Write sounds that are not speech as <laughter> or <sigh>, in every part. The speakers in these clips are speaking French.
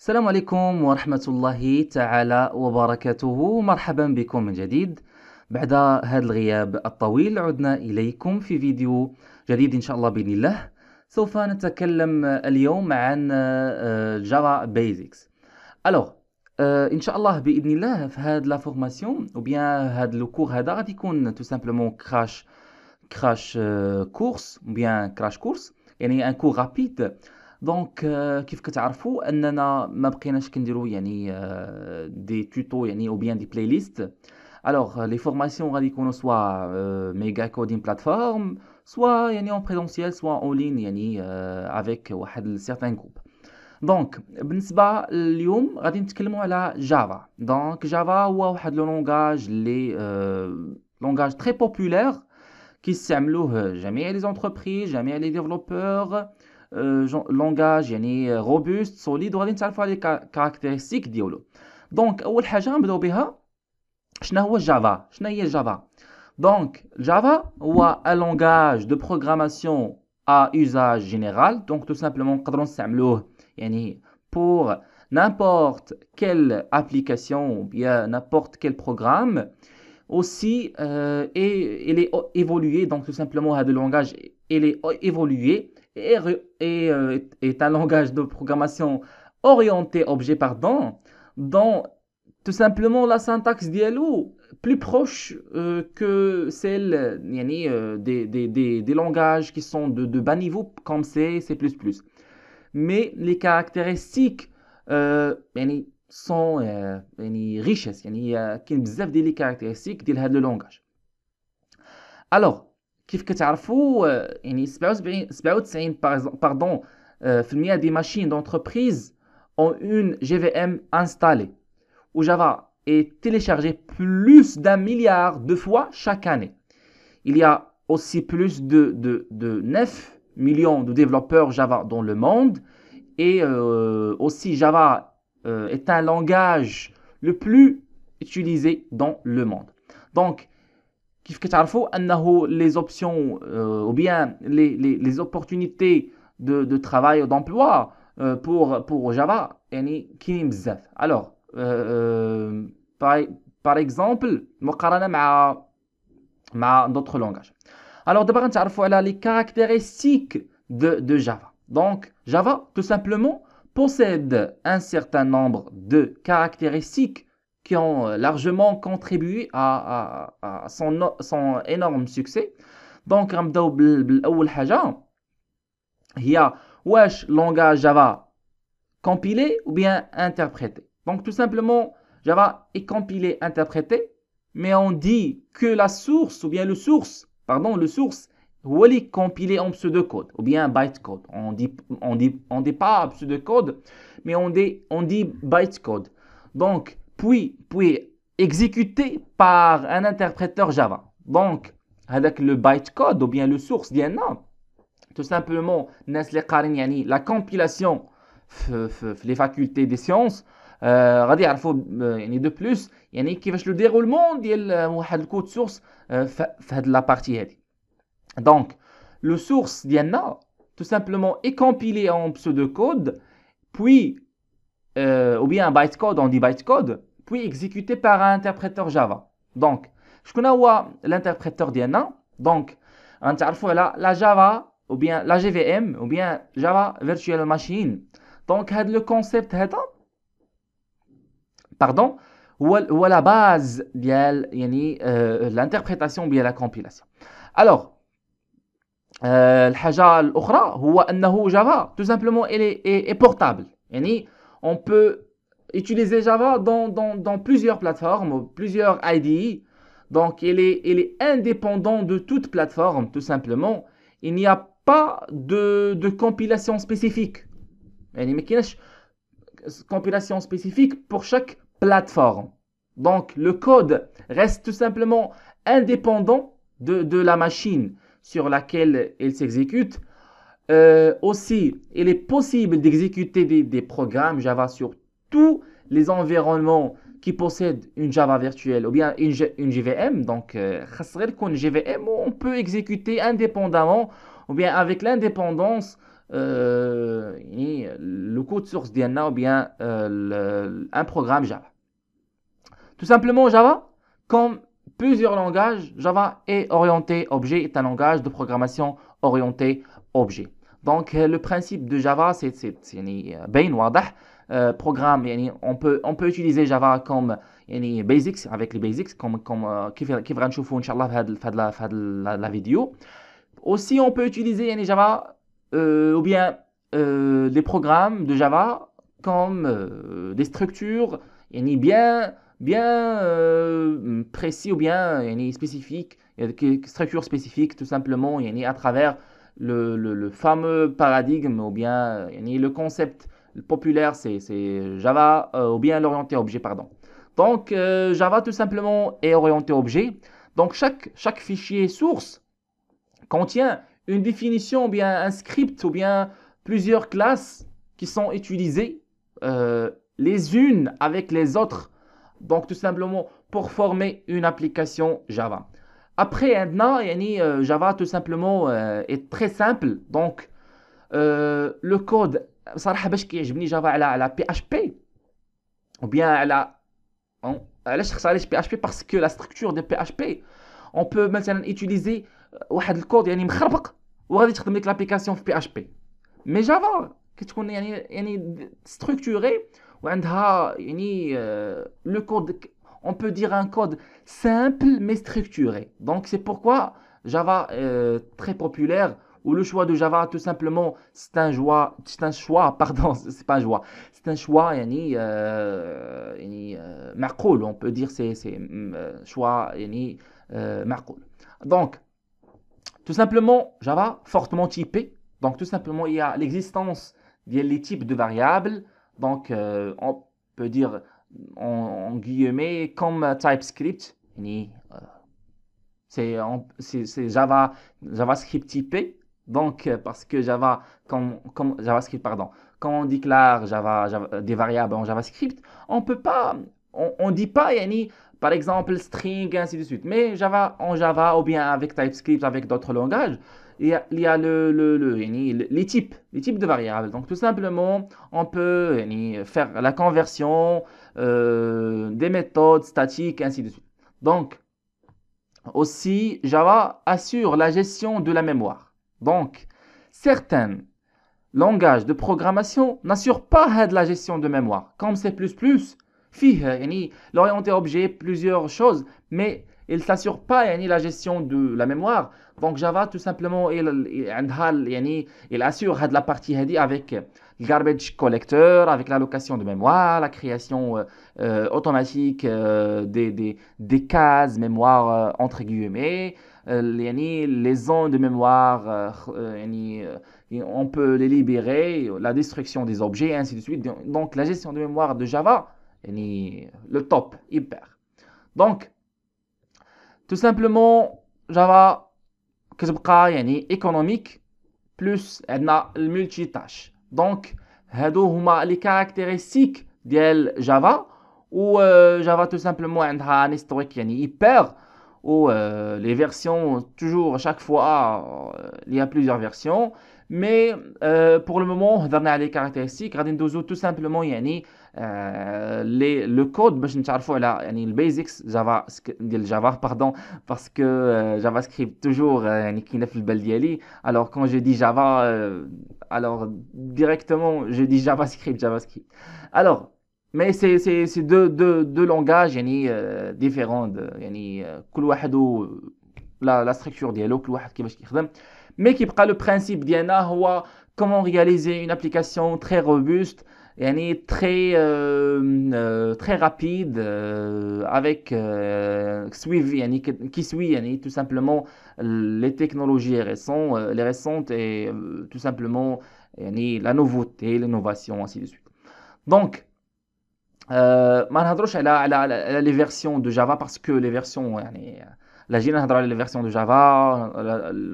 السلام عليكم ورحمة الله تعالى وبركاته مرحبا بكم من جديد بعد هذا الغياب الطويل عدنا إليكم في فيديو جديد إن شاء الله بإذن الله سوف نتكلم اليوم عن جافا بيزكس الوغ ان شاء الله باذن الله في هاد لا فورماسيون او بيان هاد لو كور هذا غادي يكون تو سامبلومون كراش كراش كورس بيان كراش كورس يعني ان كور رابيد Donc, comme vous le savez, nous n'avons pas encore fait des tutos ou des playlists. Alors, les formations vont être soit méga coding plateforme, soit en présentiel, soit en ligne avec certains groupes groupe. Donc, pour ce qui est de Java. Donc, Java est un langage très populaire qui n'est jamais utilisé par les entreprises, jamais à les développeurs. Euh, langage euh, robuste, solide, ou à l'intérieur des caractéristiques. Donc, ce que je veux dire, c'est que Java. Donc, Java est un langage de programmation à usage général. Donc, tout simplement, pour n'importe quelle application ou bien n'importe quel programme, euh, il est évolué. Donc, tout simplement, de langage est évolué et, euh, est un langage de programmation orienté objet pardon, dont tout simplement la syntaxe dialo plus proche euh, que celle euh, des, langages qui sont de, bas niveau comme C, C++. Mais les caractéristiques sont riches. richesses, yani, y a des caractéristiques de le langage. Alors, كيف كتعرفوا يعني 77 97 y a des des machines d'entreprise ont une GVM installée où Java est téléchargé plus d'un milliard de fois chaque année. Il y a aussi plus de, 9 millions de développeurs Java dans le monde et euh, aussi Java euh, est un langage le plus utilisé dans le monde. Donc, les options euh, ou bien les opportunités de travail ou d'emploi euh, pour Java et Kinim Z. Alors euh, par exemple, moi d'autres langages. Alors de par parler les caractéristiques de Java. Donc Java, tout simplement, possède un certain nombre de caractéristiques qui ont euh, largement contribué à, son, son, énorme succès. Donc, chose. Il y a wesh langage Java compilé ou bien interprété. Donc tout simplement Java est compilé, interprété, mais on dit que la source ou bien le source, pardon, le source est compilé en pseudocode ou bien bytecode. On dit on dit on dit pas pseudocode, mais on dit on dit bytecode. Donc puis, exécuté par un interpréteur Java. Donc, avec le bytecode ou bien le source DNA, tout simplement, la compilation les facultés des sciences, euh, euh, il plus. qui دو le déroulement كيفاش لو le déroulement واحد code source في euh, source partie Donc le tout simplement est compilé en pseudocode puis ou bien un bytecode on dit bytecode puis exécuté par un interpréteur Java. Donc, je connais l'interpréteur d'IANA. Donc, on a la Java ou bien la JVM ou bien Java Virtual Machine. Donc, le concept, est pardon, ou la base de euh, l'interprétation ou la compilation. Alors, euh, la Java Java, tout simplement elle est, est, portable on peut utiliser Java dans, dans, plusieurs plateformes, plusieurs IDE. Donc, il est, il est indépendant de toute plateforme, tout simplement. Il n'y a pas de, de compilation spécifique. يعني ما de compilation spécifique pour chaque plateforme. Donc le code reste tout simplement indépendant de, de la machine sur laquelle il s'exécute. Euh, aussi, il est possible d'exécuter des, des, programmes Java sur tous les environnements qui possèdent une Java virtuelle ou bien une, JVM, donc euh, JVM, on peut exécuter indépendamment ou bien avec l'indépendance euh, le code source DNA ou bien euh, un programme Java. Tout simplement Java, comme plusieurs langages, Java est orienté objet, est un langage de programmation orienté objet. Donc euh, le principe de Java, c'est, c'est, euh, programme on peut on peut utiliser Java comme basics avec les basics comme comme euh, Choufou كيف غنشوفوا ان شاء aussi on peut utiliser Java euh, ou bien des programmes de Java comme des structures bien bien précis ou bien spécifiques spécifique structures spécifiques tout simplement à travers le, le, fameux paradigme ou bien le concept le populaire, c'est Java, euh, ou bien l'orienté objet, pardon. Donc, euh, Java, tout simplement, est orienté objet. Donc, chaque, chaque fichier source contient une définition, bien un script, ou bien plusieurs classes qui sont utilisées euh, les unes avec les autres. Donc, tout simplement, pour former une application Java. Après, maintenant, Java, tout simplement, est très simple. Donc, le code c'est rare mais je kiffe Java à la PHP ou bien elle elle cherche à l'écrire PHP parce que la structure de PHP on peut maintenant utiliser un peu de code animé carbone on va dire simplement que l'application PHP mais Java qui est qu'on est structuré a code on peut dire un code simple mais structuré donc c'est pourquoi Java est très populaire ou le choix de Java, tout simplement, c'est un choix, un choix, <laughs> pardon, c'est pas un choix, c'est un choix, yani, euh, yani, euh, on peut dire, c'est, c'est mm, euh, choix, yani, ni euh, Donc, tout simplement, Java, fortement typé, donc tout simplement, il y a l'existence, il y a les types de variables, donc on peut dire, en, guillemets, comme TypeScript, yani, c'est, c'est, c'est Java, JavaScript typé, donc, euh, parce que Java, quand, JavaScript, pardon, quand on déclare Java, euh, des variables en JavaScript, on peut pas, on ne dit pas, ni, par exemple, string, ainsi de suite. Mais Java, en Java, ou bien avec TypeScript, avec d'autres langages, il y a, le, les types, les types de variables. Donc, tout simplement, on peut faire la conversion euh, des méthodes statiques, ainsi de suite. Donc, aussi, Java assure la gestion de la mémoire. Donc, certains langages de programmation n'assurent pas la gestion de mémoire, comme C++. L'orienté objet, plusieurs choses, mais il ne s'assure pas la gestion de la mémoire. Donc Java, tout simplement, il, assure la partie avec le garbage collector, avec l'allocation de mémoire, la création euh, euh, automatique euh, des, cases mémoire, entre guillemets, euh, les zones de mémoire euh, euh, on peut les libérer la destruction des objets ainsi de suite donc la gestion de mémoire de Java le top hyper donc tout simplement Java a économique plus le a donc multitâche donc les caractéristiques de Java, ou Java, Java tout simplement, un historique hyper où euh, les versions, toujours à chaque fois, euh, il y a plusieurs versions. Mais euh, pour le moment, on a les caractéristiques. à dozo tout simplement y les, le code باش نتعرفوا على يعني il Java, ديال جافا pardon que que JavaScript toujours يعني كاينه alors quand je dis java alors directement je dis javascript javascript alors mais c'est deux, langages euh, différents différents. Yani, euh, euh, la, la structure dialogue, mais qui prend le principe c'est comment réaliser une application très robuste, très, très rapide, avec qui suit tout simplement les technologies récentes, les récentes et tout simplement la nouveauté, l'innovation, ainsi de suite. Donc, Manhadrash, elle a les versions de Java parce que les versions... La Jinushadrash, les versions de Java,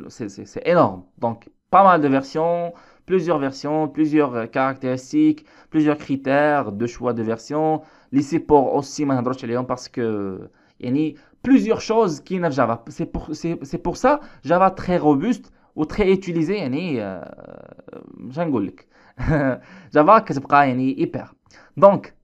c'est énorme. Donc, pas mal de versions, plusieurs versions, plusieurs caractéristiques, plusieurs critères de choix de versions. les pour aussi Manhadrash et Léon parce qu'il y a plusieurs choses qui sont Java. C'est pour ça Java très robuste ou très utilisé, euh, Jan Gulik. <laughs> Java, est hyper. Donc,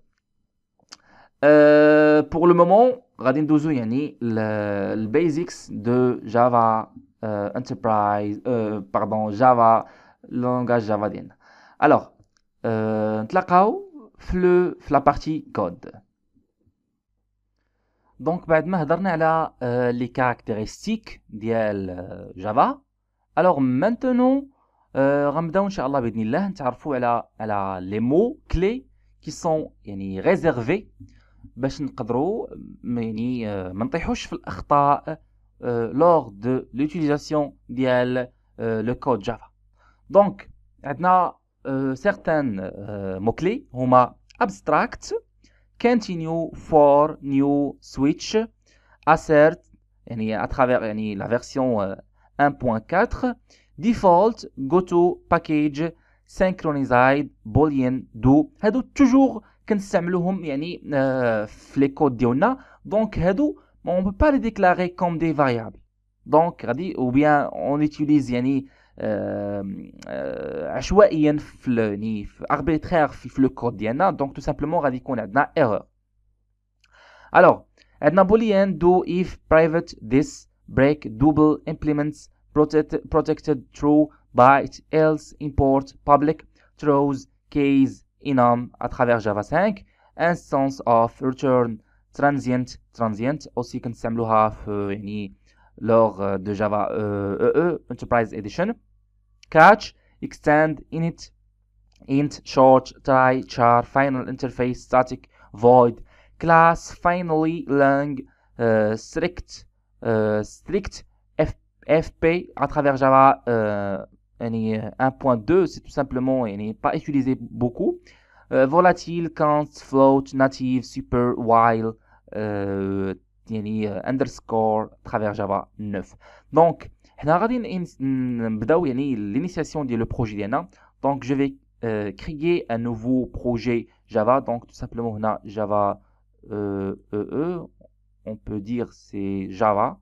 euh, pour le moment, Radin Dozo le basics de Java euh, Enterprise, euh, pardon, Java, langage Java Din. Alors, le euh, la partie code. Donc, maintenant, on a les caractéristiques de Java. Alors, maintenant, Ramadan, Inch'Allah, voir les mots clés qui sont réservés. باش نقدروا يعني آه، ما نطيحوش في الاخطاء لوغ دو لوتيليزاسيون ديال لو كود جافا دونك عندنا سيغتان آه، موكلي آه، هما ابستراكت كونتينيو فور نيو سويتش assert يعني à يعني لا فيرسيون 1.4 default go to package synchronized boolean do هادو توجور samlo home yani fleco diona donc hado on peut pas les déclarer comme des variables donc radi ou bien on utilise yany a flu ni arbitraire le code donc tout simplement radi qu'on a erreur alors na boy do if private this break double implements protect protected true byte else import public throws case inom à travers Java 5 instance of return transient transient aussi comme في يعني lors euh, de java Java euh, e e, enterprise Enterprise catch extend init int short try char final interface static void class finally lang euh, strict strict fp à travers java 1.2 euh, c'est tout simplement n'est pas utilisé beaucoup euh, volatile count float native super while euh, euh, underscore travers java 9 donc mm, l'initiation du le projet donc je vais créer un nouveau projet java donc tout simplement a java EE e, on peut dire c'est java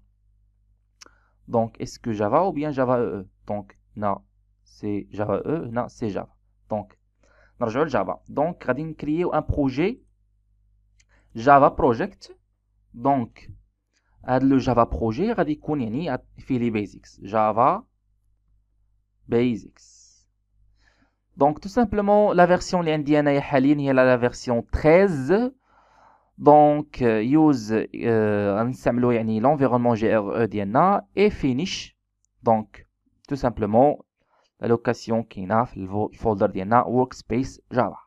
donc est-ce que java ou bien java e e? donc non c'est Java E, c'est Java. Donc, نرجعوا Java. Donc, غادي créer un projet Java project. Donc, le Java projet غادي يكون يعني les basics. Java basics. Donc, tout simplement, la version l'indienne est à la version 13. Donc, euh, use, euh, l'environnement GRE et finish. Donc, tout simplement, location qui est le folder ديالنا workspace java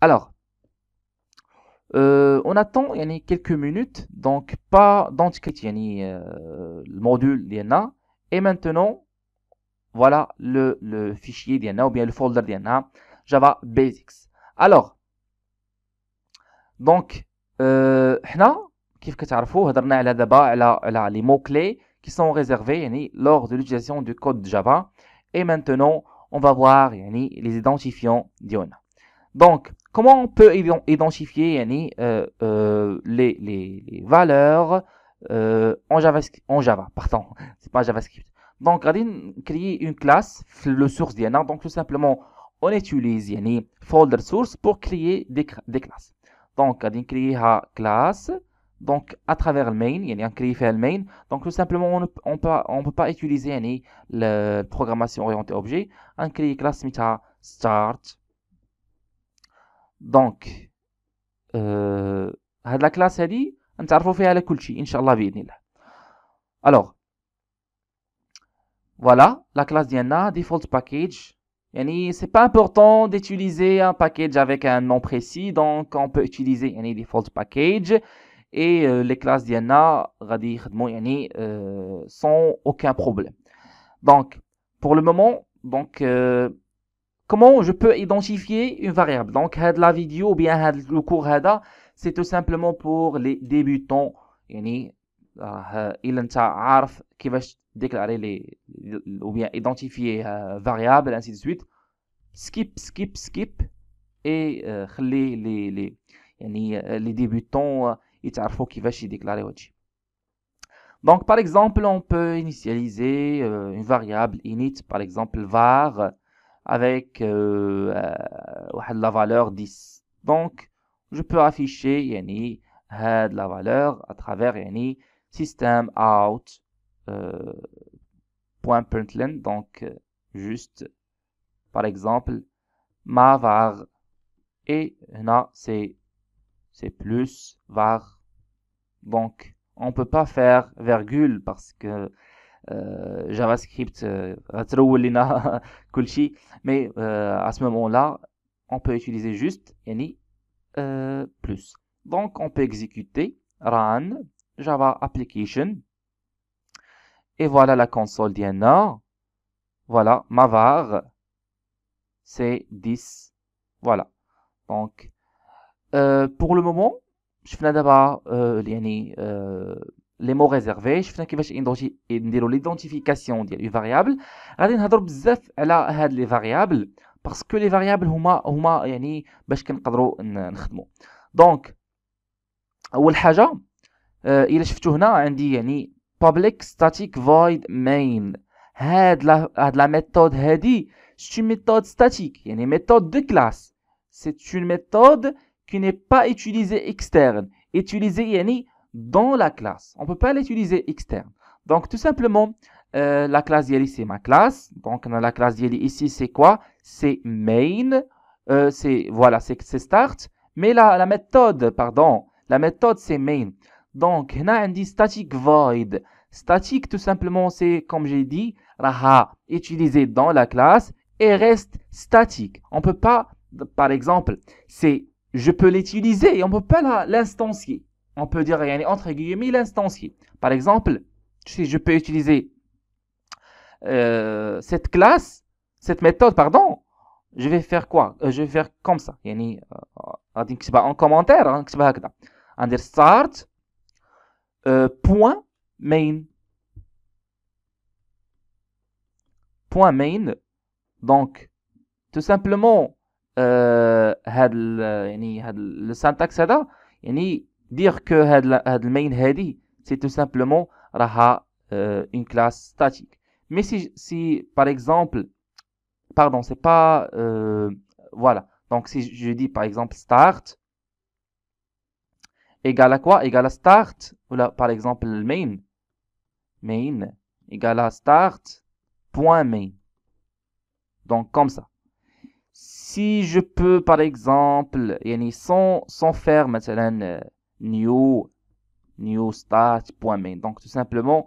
alors euh, on attend a quelques minutes donc pas d'entité, يعني euh, le module et maintenant voilà le, le fichier ou bien le folder java basics alors donc euh, حنا كيف كتعرفوا هضرنا على les mots qui sont réservés lors de l'utilisation du code java et maintenant, on va voir les identifiants d'Iona. Donc, comment on peut identifier euh, euh, les, valeurs euh, en, JavaScript, en Java Pardon, <laughs> c'est pas JavaScript. Donc, on va créer une classe, le source d'Iona. Hein. Donc, tout simplement, on utilise folder source pour créer des, classes. Donc, on va créer la classe donc à travers le main, il y a un يعني fait le main. Donc tout simplement on ne peut pas utiliser la programmation orientée objet. un crée classe سميتها start. Donc la euh, la classe هادي On فيها fait كل شيء Inch'Allah, Alors voilà la classe d'Yana, default package Ce c'est pas important d'utiliser un package avec un nom précis donc on peut utiliser default package et euh, les classes à غادي يخدموا يعني sans aucun problème. Donc, pour le moment donc euh, comment je peux identifier une variable donc de la vidéo ou bien le cours c'est tout simplement pour les débutants يعني الا انت عارف كيفاش ou bien identifier euh, variable ainsi de suite skip skip skip et خلي les débutants يتعرفوا كيفاش déclarer aussi. Donc, par exemple, on peut initialiser euh, une variable init, par exemple var, avec euh, euh, la valeur 10. Donc, je peux afficher yani, la valeur à travers yani, system out point println. Donc, juste, par exemple, ma var. Et là, c'est plus var donc, on ne peut pas faire virgule parce que euh, JavaScript euh, <laughs> mais euh, à ce moment-là, on peut utiliser juste any plus. Donc, on peut exécuter run java application et voilà la console d'INA. Voilà, ma var, c'est 10. Voilà. Donc, pour le moment, شفنا دابا آه، يعني لي مو ريزيرفي شفنا كيفاش نديرو ليدونتيفيكاسيون ديال لي فاريابل غادي نهضر بزاف على هاد لي فاريابل باسكو لي فاريابل هما هما يعني باش كنقدروا نخدموا دونك اول حاجه آه، الا شفتو هنا عندي يعني public static void main هاد لا هاد لا ميثود هادي سي ميثود ستاتيك يعني ميثود دو كلاس سي اون ميثود qui n'est pas utilisé externe, utilisé yani, dans la classe. On ne peut pas l'utiliser externe. Donc tout simplement, euh, la classe Yali, c'est ma classe. Donc dans la classe Yali ici, c'est quoi C'est main. Euh, c'est voilà, c'est start. Mais la, la méthode, pardon, la méthode c'est main. Donc on a dit static void. Static tout simplement, c'est comme j'ai dit, raha utilisé dans la classe et reste statique. On ne peut pas, par exemple, c'est je peux l'utiliser on ne peut pas l'instancier. On peut dire, entre guillemets, l'instancier. Par exemple, si je peux utiliser euh, cette classe, cette méthode, pardon, je vais faire quoi euh, Je vais faire comme ça. Yani, euh, en commentaire, hein, on start, point main. Point main. Donc, tout simplement, le syntaxe syntaxe-là, dire que le main c'est tout simplement raha, une classe statique mais si par exemple pardon c'est pas voilà donc si je dis par exemple start égal à quoi égal à start ou là par exemple main main égal à start point main donc comme ça si je peux, par exemple, yani sans, sans faire, maintenant new, new main Donc, tout simplement,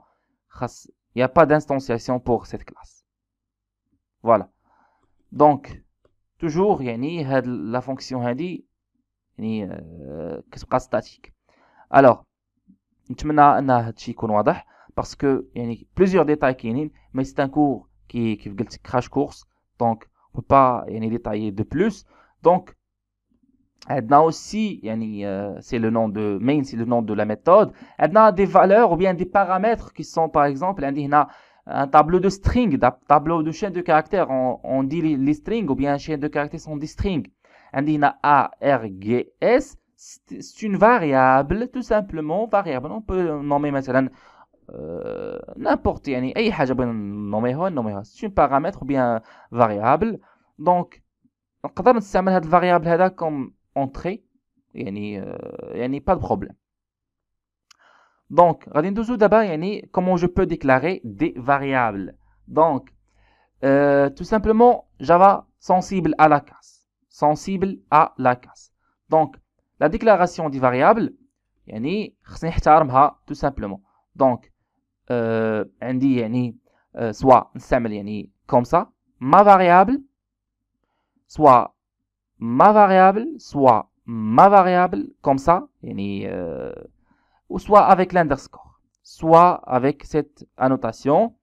il n'y a pas d'instanciation pour cette classe. Voilà. Donc, toujours, yani, la fonction hadi, يعني كتبقى statique. Alors, m'en que هادشي يكون واضح parce que a plusieurs détails qui mais c'est un cours qui qui crash course donc pas peut pas détailler de plus. Donc, elle aussi, euh, c'est le nom de main, c'est le nom de la méthode, elle a des valeurs ou bien des paramètres qui sont, par exemple, on un tableau de string, un tableau de chaîne de caractères. On, dit les strings ou bien chaîne de caractères sont des strings. On a A, C'est une variable, tout simplement, variable. On peut nommer, maintenant, euh, n'importe, y c'est un paramètre ou bien variable, donc on peut utiliser cette variable comme entrée, n'y a euh, pas de problème. Donc, dans d'abord, y comment je peux déclarer des variables. Donc, euh, tout simplement, Java sensible à la case, sensible à la casse Donc, la déclaration des variables, y ait tout simplement. Donc Indi, euh, yani, euh, soit, samel comme ça, ma variable, soit, ma variable, soit, ma variable, comme ça, euh, ou soit avec l'underscore, soit avec cette annotation,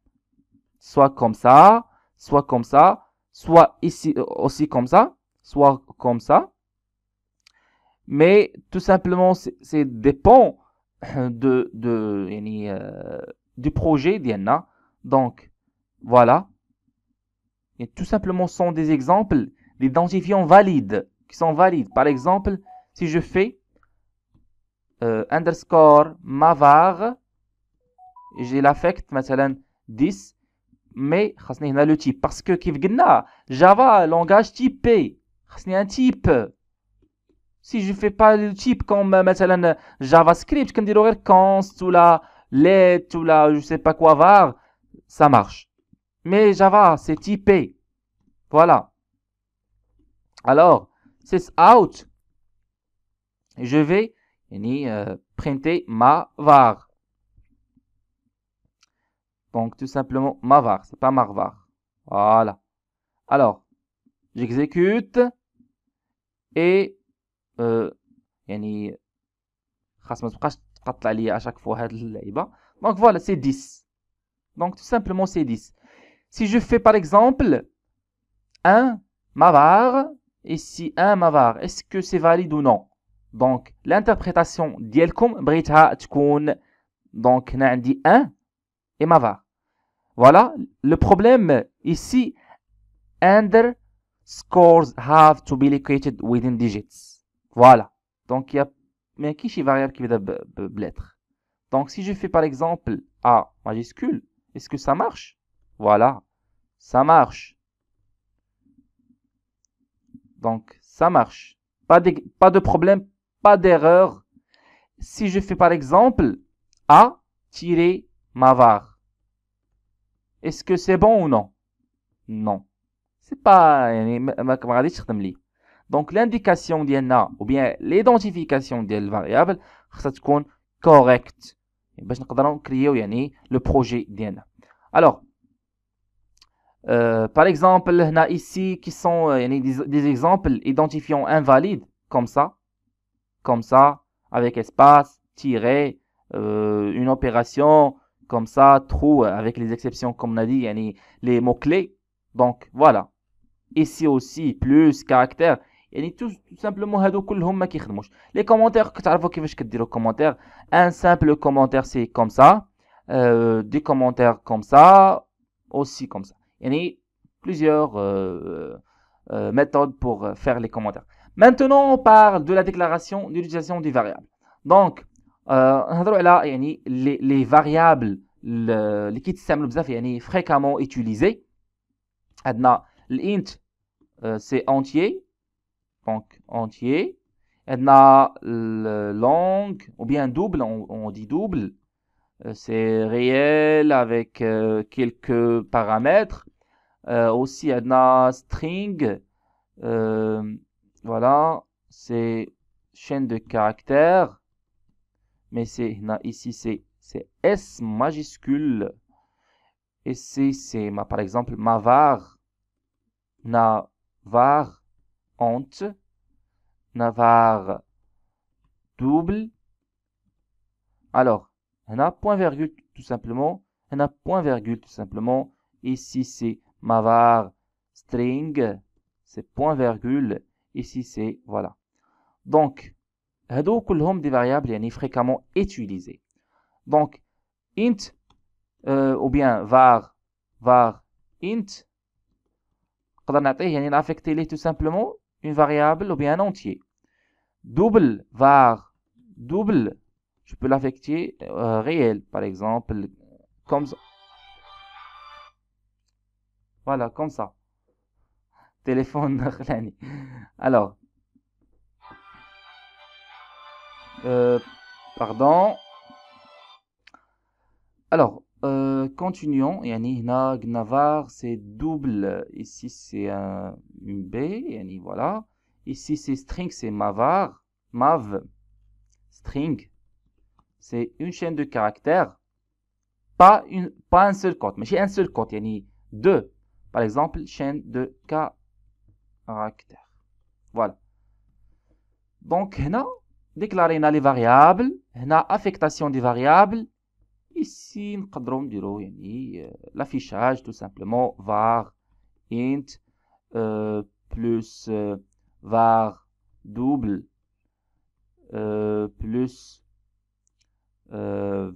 soit comme ça, soit comme ça, soit ici, aussi comme ça, soit comme ça, mais tout simplement, c'est dépend de, de, du projet DNA, donc voilà et tout simplement sont des exemples d'identifiants valides qui sont valides par exemple si je fais euh, underscore mavar j'ai l'affect مثلا 10 mais خاصني هنا le type parce que كيف قلنا Java langage typé pas un type si je fais pas le type comme مثلا euh, euh, JavaScript كنديرو غير const ou la let ou la je sais pas quoi var, ça marche. Mais Java, c'est typé. Voilà. Alors, c'est out. Je vais ni euh, printer ma var. Donc, tout simplement, ma var, c'est pas var Voilà. Alors, j'exécute et euh, يعني donc voilà, c'est 10. Donc tout simplement, c'est 10. Si je fais par exemple 1, m'avar. Ici, 1, m'avar. Est-ce que c'est valide ou non? Donc l'interprétation dit, donc, on 1 et m'avar. Voilà. Le problème ici, under scores have to be located within digits. Voilà. Donc il y a mais qui est variable qui va être Donc si je fais par exemple A majuscule, est-ce que ça marche Voilà, ça marche. Donc ça marche. Pas de, pas de problème, pas d'erreur. Si je fais par exemple A tirer mavar, est-ce que c'est bon ou non Non. C'est pas... يعني donc l'indication ديالنا ou bien l'identification ديال variable خصها être correct باش نقدروا نكريو créer le projet ديالنا. Alors euh, par exemple a ici qui sont euh, des, exemples identifiants invalides comme ça comme ça avec espace tiret euh, une opération comme ça trou avec les exceptions comme on a dit les mots clés. Donc voilà. Ici aussi plus caractère il est tout simplement, les commentaires, un simple commentaire, c'est comme ça. Euh, des commentaires comme ça, aussi comme ça. Il y a plusieurs euh, euh, méthodes pour faire les commentaires. Maintenant, on parle de la déclaration d'utilisation des variables. Donc, les variables, les kits samlobzav, a fréquemment utilisés. L'int, c'est entier entier. Elle a le long ou bien double, on, dit double. Euh, c'est réel avec euh, quelques paramètres. Euh, aussi, on a string. voilà, c'est chaîne de caractères. Mais c'est ici, c'est S majuscule. Et c'est, par exemple, ma var. Na var honte. Navarre, double. Alors, on a point virgule tout simplement. On a point virgule tout simplement. Ici, c'est var string. C'est point virgule. Ici, c'est voilà. Donc, هدو كلهم des variables يعني fréquemment utilisées. Donc, int euh, ou bien var var int نقدر نعطيه يعني نافكتي les tout simplement variable ou bien un entier. Double var, double, je peux l'affecter euh, réel, par exemple, comme ça. Voilà, comme ça. Téléphone, <laughs> Alors, euh, pardon. Alors, euh, continuons, yani هنا Gnavar c'est double, ici c'est un, une B, ni voilà. Ici c'est string, c'est Mavar, Mav, string, c'est une chaîne de caractères, pas, une, pas un seul code, mais j'ai un seul code, yani deux. Par exemple, chaîne de caractères. Voilà. Donc, هنا, déclarer les variables, a affectation des variables, ici une quatrième du l'affichage tout simplement var int euh, plus euh, var double euh, plus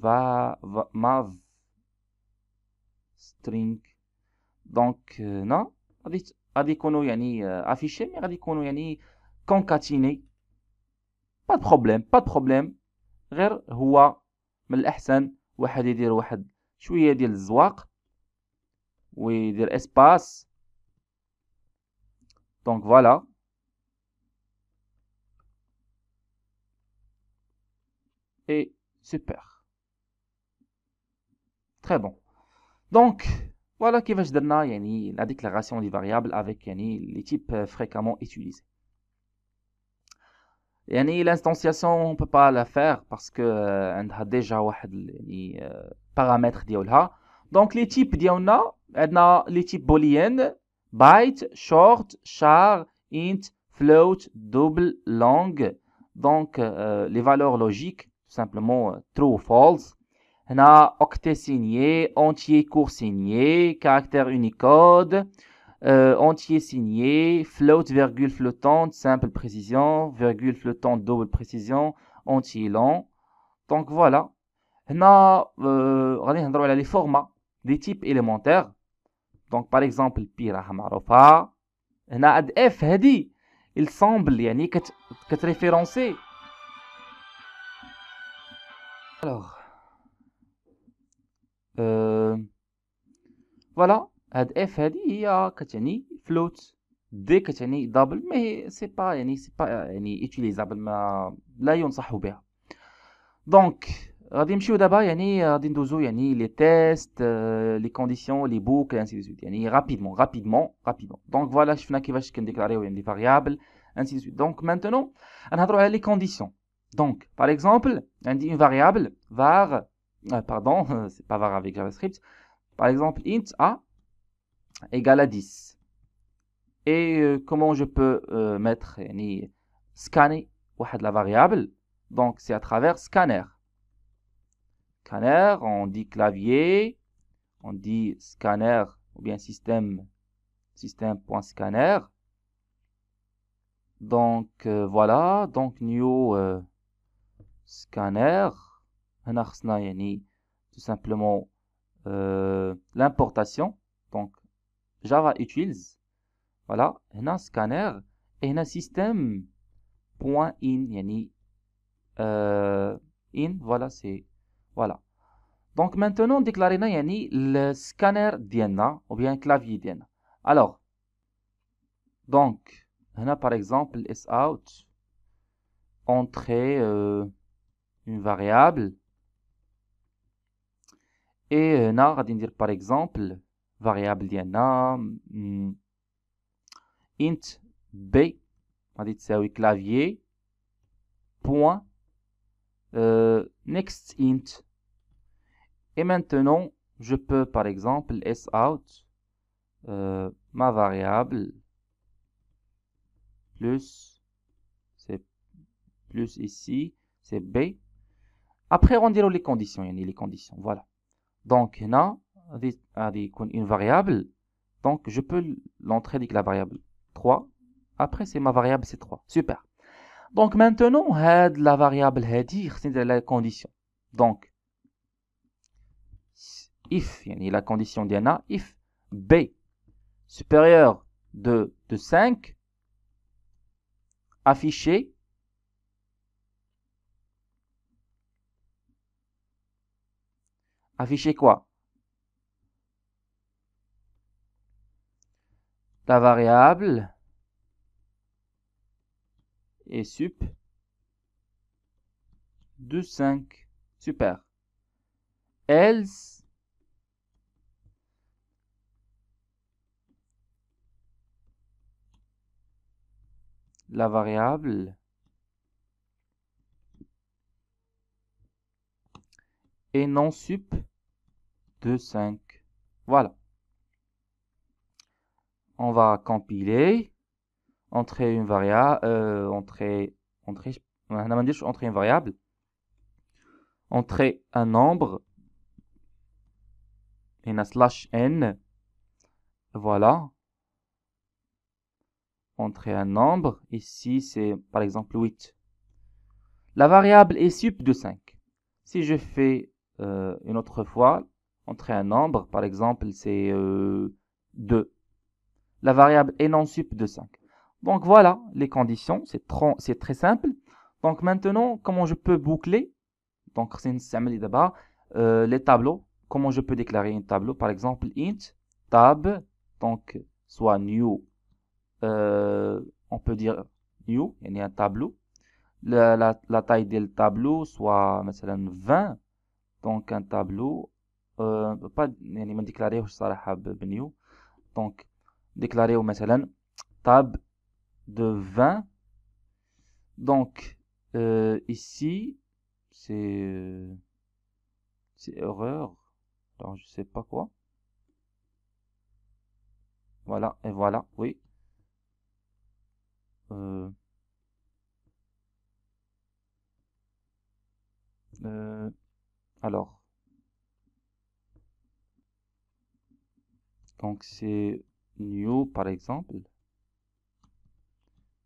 var ma string donc non a dit a ni afficher mais a ni concatener pas de problème pas de problème grer huwa واحد يدير واحد شويه ديال الزواق dire espace donc voilà et super. Très bon. Donc, voilà qui va je donner la déclaration des variables avec les types euh, fréquemment utilisés l'instanciation on ne peut pas la faire parce que a euh, déjà واحد paramètres euh, paramètre donc les types on a les types boolean byte short char int float double long donc euh, les valeurs logiques tout simplement true ou false a octet signé entier court signé caractère unicode euh, entier signé, float, virgule flottante, simple précision, virgule flottante, double précision, entier long Donc voilà. Euh, on a les formats, des types élémentaires. Donc par exemple, pi راح on ad f, il il semble يعني كت référencé Alors euh, voilà had f hadi ya kachani float de kachani double mais c'est pas c'est pas euh, utilisable, utiliser double mais euh, là il est encahau donc radimchi au daba yanni les tests euh, les conditions les boucles ainsi de suite rapidement rapidement rapidement donc voilà je finis avec yannick déclarer une variable ainsi de donc maintenant on a droit à les conditions donc par exemple on a une variable var pardon <laughs> ce n'est pas var avec javascript par exemple int a égal à 10. Et euh, comment je peux euh, mettre, ni scanner la variable Donc, c'est à travers scanner. Scanner, on dit clavier, on dit scanner ou bien système, système.scanner. Donc, euh, voilà. Donc, new scanner. On a tout simplement l'importation. Donc, Java Utils voilà un scanner et un system point in euh, in voilà c'est voilà donc maintenant déclarer يعني le scanner ديالنا ou bien clavier ديالنا alors donc a par exemple is out entrer euh, une variable et هنا غادي ندير par exemple variable ديالنا hmm, int b c'est تساوي clavier point euh, next int et maintenant je peux par exemple s out euh, ma variable plus c'est plus ici c'est b après on dirait les conditions il y a les conditions voilà donc non une variable donc je peux l'entrer avec la variable 3 après c'est ma variable c'est 3 super donc maintenant la variable c'est la condition donc if la condition a if b supérieur de, de 5 affiché afficher quoi la variable et sup de 5. Super. Else la variable et non sup de 5. Voilà on va compiler, entrer une variable, euh, entrer, entrer, entrer une variable, entrer un nombre, et un slash n, voilà, entrer un nombre, ici c'est par exemple 8. La variable est sup de 5. Si je fais euh, une autre fois, entrer un nombre, par exemple c'est 2. Euh, la variable est non sup de 5. Donc voilà les conditions, c'est très, simple. Donc maintenant, comment je peux boucler Donc c'est une d'abord euh, les tableaux. Comment je peux déclarer un tableau Par exemple, int tab, donc soit new, euh, on peut dire new, il y a un tableau. La, taille du tableau soit 20, donc un tableau. Euh, pas, déclarer ما نديك ça ben donc au مثلا tab de 20 donc euh, ici c'est euh, c'est erreur alors je sais pas quoi voilà et voilà oui euh, alors donc c'est new par exemple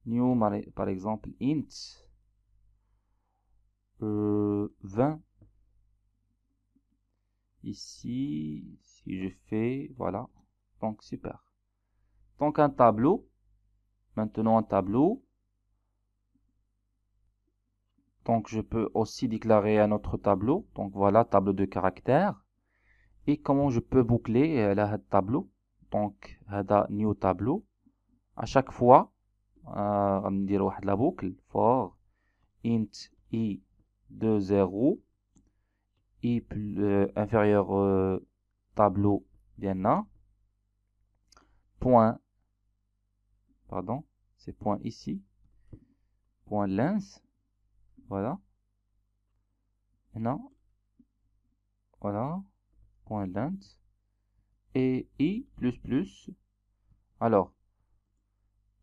new par exemple int 20 euh, ici si je fais voilà donc super donc un tableau maintenant un tableau donc je peux aussi déclarer un autre tableau donc voilà tableau de caractère. et comment je peux boucler euh, la tableau donc هذا fois, chaque fois, on va dire la boucle. For int i de 0 i euh, inférieur euh, tableau là point pardon c'est point ici point lens voilà non voilà point lens et i++. plus plus Alors,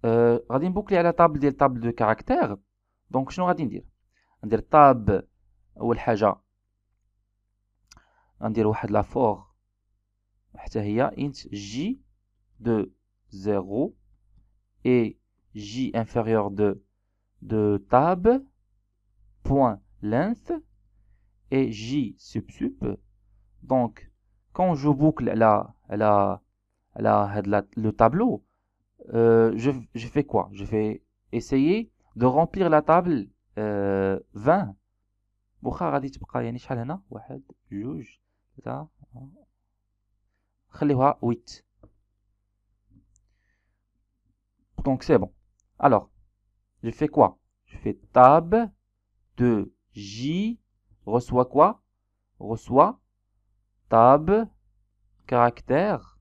on va boucler à la table des tables de caractères. Donc, je n'aurai dire. On dire table ou le haja. On dire ouah de la for. int j de 0 et j inférieur de, de point length et j sub sub. Donc, je boucle là, là, là, le tableau, euh, je, fais quoi Je vais essayer de remplir la table 20. واخا غادي تبقى يعني شحال هنا واحد جوج ثلاثة خليوها 8 donc c'est bon alors je fais quoi je fais tab de j reçoit quoi reçoit tab, caractère,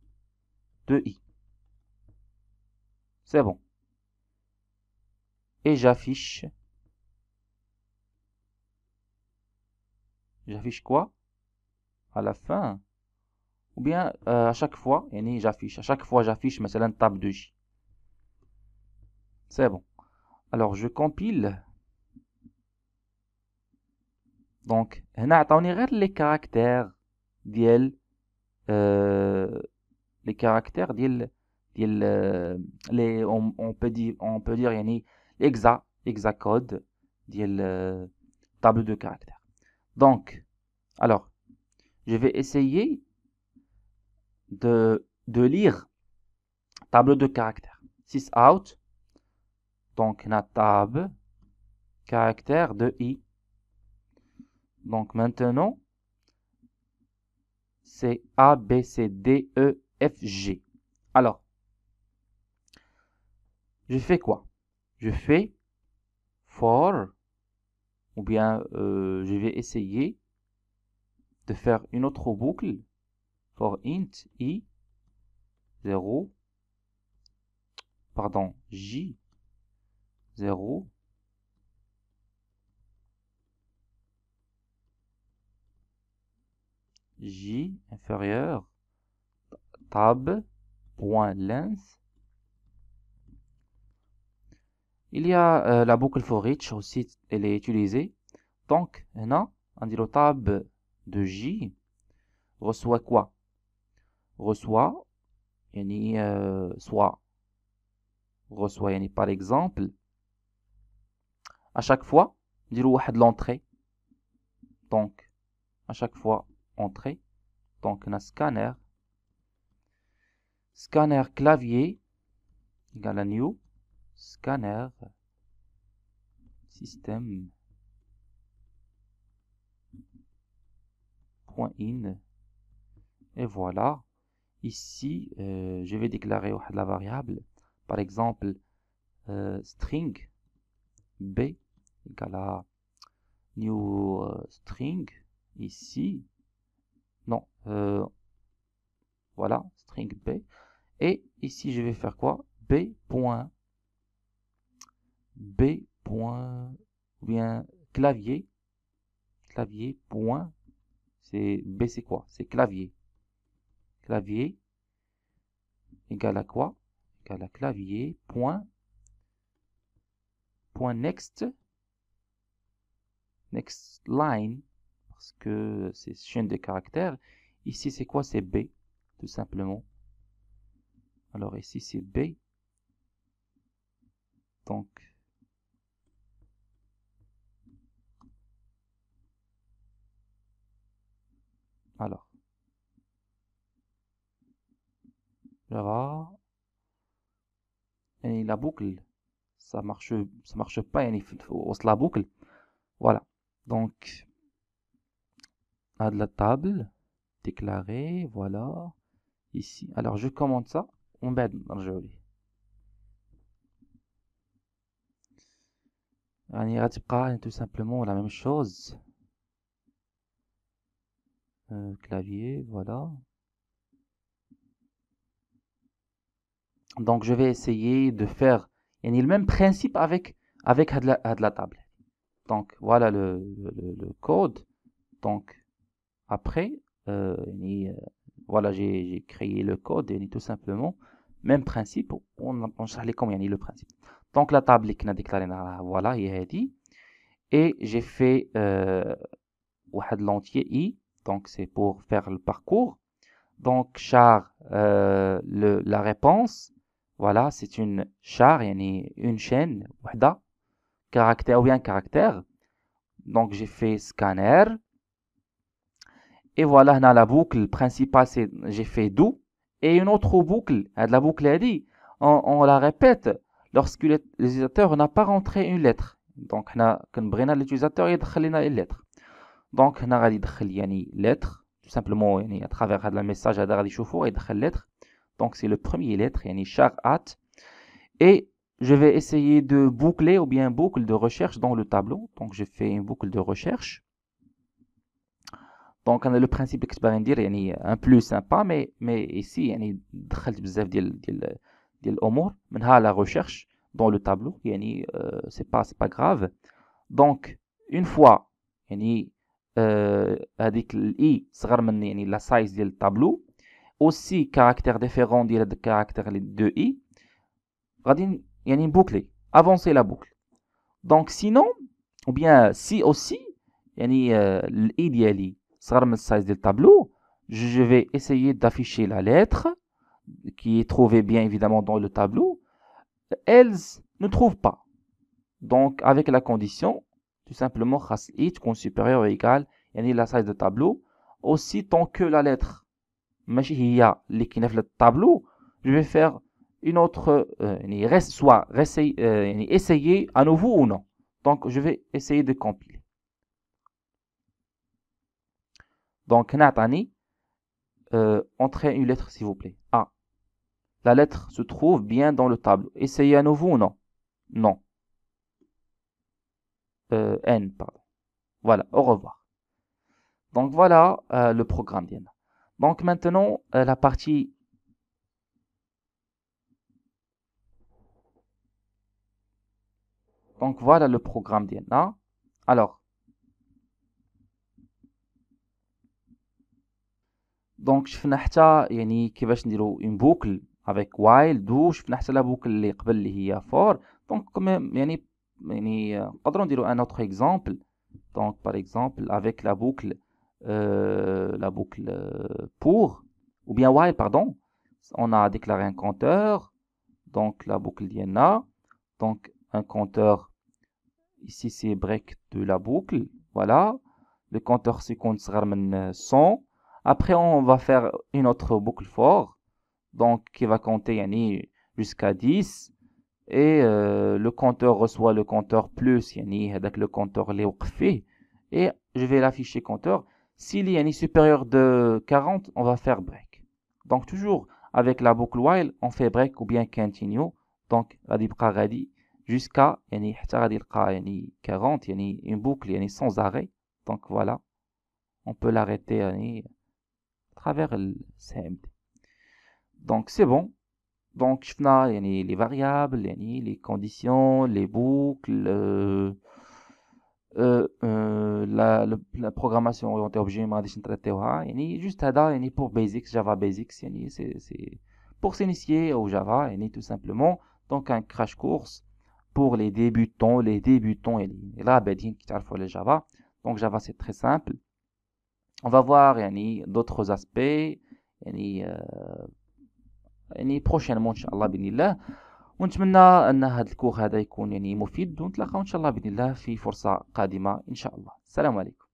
de i C'est bon. Et j'affiche. J'affiche quoi À la fin Ou bien euh, à chaque fois, et j'affiche. À chaque fois, j'affiche, mais c'est un table de J. C'est bon. Alors, je compile. Donc, on a les caractères les caractères les on, peut dire on peut dire ni hexacode ديال table de caractères. Donc alors je vais essayer de lire table de caractères sysout out donc la table caractère de i donc maintenant c'est A, B, C, D, E, F, G. Alors, je fais quoi Je fais for, ou bien euh, je vais essayer de faire une autre boucle for int i 0, pardon, j 0 J inférieur, tab, point, lens. Il y a euh, la boucle for each aussi, elle est utilisée. Donc, non. on dit le tab de J reçoit quoi Reçoit, Et ni euh, soit, reçoit, yani, par exemple, à chaque fois, dit l'entrée. Donc, à chaque fois, entrée. Donc on a scanner. Scanner clavier égale à new. Scanner système point in. Et voilà. Ici, euh, je vais déclarer la variable. Par exemple, euh, string b égale à new euh, string ici euh, voilà, string B. Et ici, je vais faire quoi B. B. ou bien clavier. Clavier. Point. C'est B, c'est quoi C'est clavier. Clavier égale à quoi Égale à clavier. Point. Point next. Next line. Parce que c'est chaîne de caractères. Ici, c'est quoi C'est B, tout simplement. Alors ici, c'est B. Donc, alors, Java, et la boucle, ça marche, ça marche pas, il faut la boucle. Voilà. Donc, à de la table déclaré voilà, ici. Alors, je commande ça, on le le ليه يعني tout simplement la même chose euh, clavier voilà donc je vais essayer de faire يعني, le même principe avec avec la, table donc voilà le code donc après euh, euh, voilà, j'ai créé le code et tout simplement, même principe, on, on sait ni le principe. Donc la table qui n'a déclarée, voilà, est dit. Et j'ai fait euh, l'entier i, donc c'est pour faire le parcours. Donc char, euh, la réponse, voilà, c'est une char, une chaîne, caractère ou bien caractère. Donc j'ai fait scanner, et voilà, on a la boucle principale, c'est j'ai fait doux Et une autre boucle, la boucle a dit, on, la répète lorsque l'utilisateur n'a pas rentré une lettre. Donc, on a l'utilisateur et une lettre. Donc, on a une lettre, tout simplement à travers le message, on a une lettre. Donc, c'est le premier lettre, il y a char at. Et je vais essayer de boucler ou bien boucle de recherche dans le tableau. Donc, je fais une boucle de recherche. Donc, le principe d'expérience, est un plus sympa, mais ici, il y a un peu de l'humour. Il la recherche dans le tableau. Euh, Ce n'est pas grave. Donc, une fois, il y a dit peu la size du tableau, aussi caractère différent de caractère de I, il y a boucle. Avancer la boucle. Donc, sinon, ou bien si aussi, il y a de l'I size tableau, je vais essayer d'afficher la lettre qui est trouvée bien évidemment dans le tableau. elle ne trouve pas. Donc avec la condition, tout simplement, has it, supérieur ou égal, yani la size de tableau, aussi tant que la lettre, a l'équinef le tableau, je vais faire une autre, euh, soit euh, essayer à nouveau ou non. Donc je vais essayer de compiler. Donc, Natani, euh, entrez une lettre, s'il vous plaît. A. La lettre se trouve bien dans le tableau. Essayez à nouveau ou non Non. Euh, N, pardon. Voilà, au revoir. Donc voilà euh, le programme DNA. Donc maintenant, la partie... Donc voilà le programme DNA. Hein. Alors, Donc, شفنا حتى يعني كيفاش نديرو اون بوكل افيك وايل دو شفنا حتى لا بوكل اللي قبل اللي هي فور دونك يعني يعني نقدروا نديرو ان اوتر اكزامبل دونك exemple اكزامبل افيك لا بوكل la boucle بور euh, ou bien while pardon on a déclaré un compteur donc la boucle là. donc un compteur ici c'est break de la boucle voilà le compteur se compte 100 après, on va faire une autre boucle for, donc qui va compter jusqu'à 10. Et euh, le compteur reçoit le compteur plus, yani, avec le compteur les Et je vais l'afficher compteur. S'il y a supérieur de 40, on va faire break. Donc toujours avec la boucle while, on fait break ou bien continue. Donc, jusqu'à 40, une boucle sans arrêt. Donc voilà, on peut l'arrêter travers le CMD. Donc c'est bon. Donc je a les variables, les conditions, les boucles, euh, euh, euh la, la, programmation orientée objet, juste là, pour Basics, Java Basics, c'est pour s'initier au Java, tout simplement. Donc un crash course pour les débutants, les débutants, et là, ben, qui le Java. Donc Java, c'est très simple. on va voir يعني d'autres aspects يعني يعني بروشينمون ان شاء الله باذن الله ونتمنى ان هذا الكور هذا يكون يعني مفيد ونتلاقاو ان شاء الله باذن الله في فرصه قادمه ان شاء الله السلام عليكم